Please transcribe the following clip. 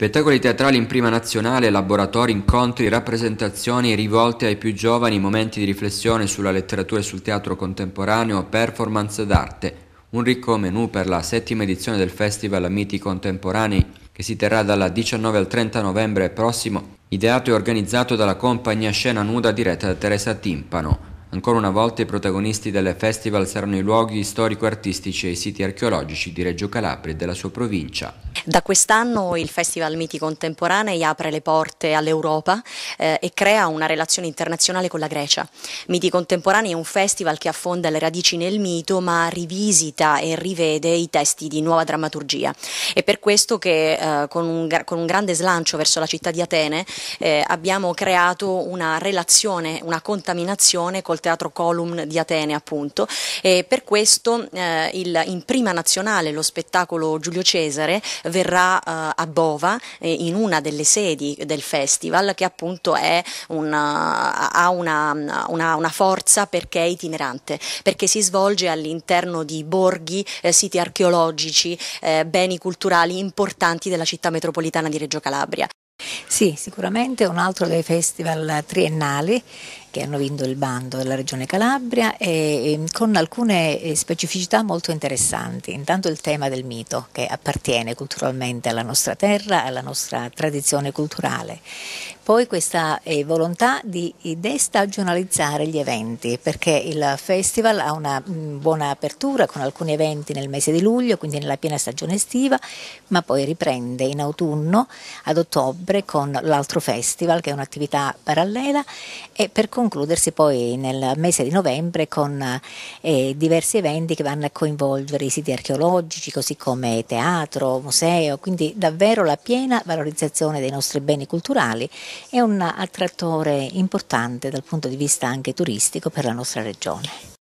Spettacoli teatrali in prima nazionale, laboratori, incontri, rappresentazioni rivolte ai più giovani, momenti di riflessione sulla letteratura e sul teatro contemporaneo, performance d'arte. Un ricco menù per la settima edizione del Festival Miti Contemporanei che si terrà dalla 19 al 30 novembre prossimo, ideato e organizzato dalla compagnia Scena Nuda diretta da Teresa Timpano. Ancora una volta i protagonisti del festival saranno i luoghi storico-artistici e i siti archeologici di Reggio Calabria e della sua provincia. Da quest'anno il Festival Miti Contemporanei apre le porte all'Europa eh, e crea una relazione internazionale con la Grecia. Miti Contemporanei è un festival che affonda le radici nel mito ma rivisita e rivede i testi di nuova drammaturgia. È per questo che eh, con, un, con, un, grande slancio verso la città di Atene eh, abbiamo creato una relazione, una contaminazione col Teatro Column di Atene appunto e per questo eh, il, in prima nazionale lo spettacolo Giulio Cesare verrà eh, a Bova eh, in una delle sedi del festival che appunto una, ha una, una, una, forza perché è itinerante, perché si svolge all'interno di borghi, eh, siti archeologici, beni culturali importanti della città metropolitana di Reggio Calabria. Sì, sicuramente è un altro dei festival triennali che hanno vinto il bando della Regione Calabria e, con alcune eh, specificità molto interessanti. Intanto il tema del mito che appartiene culturalmente alla nostra terra, alla nostra tradizione culturale. Poi questa eh, volontà di destagionalizzare gli eventi perché il festival ha una mm, buona apertura con alcuni eventi nel mese di luglio, quindi nella piena stagione estiva, ma poi riprende in autunno ad ottobre con l'altro festival che è un'attività parallela e per concludere concludersi poi nel mese di novembre con eh, diversi eventi che vanno a coinvolgere i siti archeologici, così come teatro, museo, quindi davvero la piena valorizzazione dei nostri beni culturali è un attrattore importante dal punto di vista anche turistico per la nostra regione.